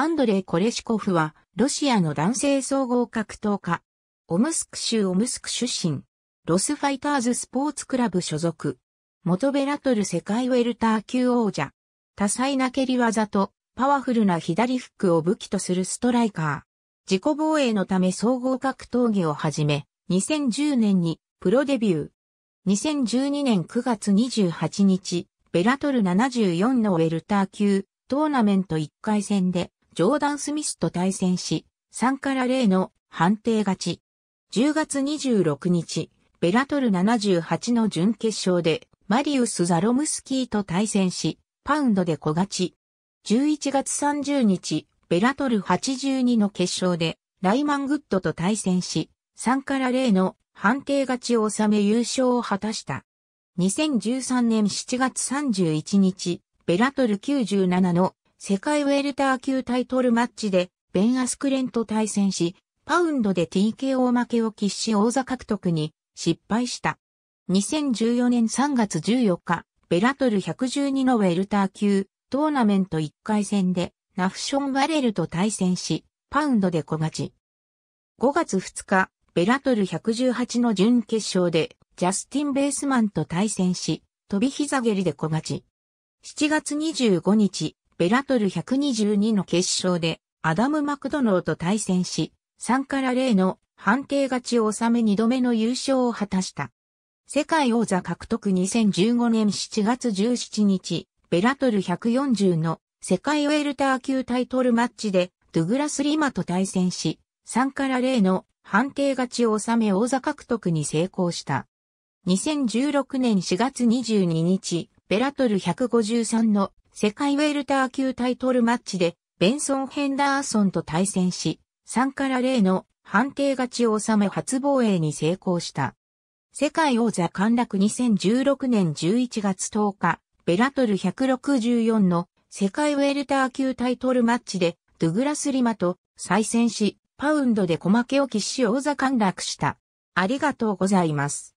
アンドレイ・コレシコフは、ロシアの男性総合格闘家。オムスク州オムスク出身。ロスファイターズスポーツクラブ所属。元ベラトル世界ウェルター級王者。多彩な蹴り技と、パワフルな左フックを武器とするストライカー。自己防衛のため総合格闘技を始め、2010年にプロデビュー。2012年9月28日、ベラトル74のウェルター級トーナメント1回戦でジョーダン・スミスと対戦し、3から0の判定勝ち。10月26日、ベラトル78の準決勝で、マリウス・ザロムスキーと対戦し、パウンドで小勝ち。11月30日、ベラトル82の決勝で、ライマン・グッドと対戦し、3から0の判定勝ちを収め優勝を果たした。2013年7月31日、ベラトル97の世界ウェルター級タイトルマッチで、ベン・アスクレンと対戦し、パウンドで TKO 負けを喫し王座獲得に失敗した。2014年3月14日、ベラトル112のウェルター級トーナメント1回戦でナフション・バレルと対戦し、パウンドで小勝ち。5月2日、ベラトル118の準決勝でジャスティン・ベースマンと対戦し、飛び膝蹴りで小勝ち。7月25日、ベラトル122の決勝でアダム・マクドノーと対戦し、3から0の判定勝ちを収め2度目の優勝を果たした。世界王座獲得2015年7月17日、ベラトル140の世界ウェルター級タイトルマッチで、ドゥグラス・リマと対戦し、3から0の判定勝ちを収め王座獲得に成功した。2016年4月22日、ベラトル153の世界ウェルター級タイトルマッチで、ベンソン・ヘンダーソンと対戦し、3から0の判定勝ちを収め初防衛に成功した。世界王座陥落2016年11月10日、ベラトル164の世界ウェルター級タイトルマッチで、ドゥグラス・リマと再戦し、パウンドで小負けを喫し王座陥落した。ありがとうございます。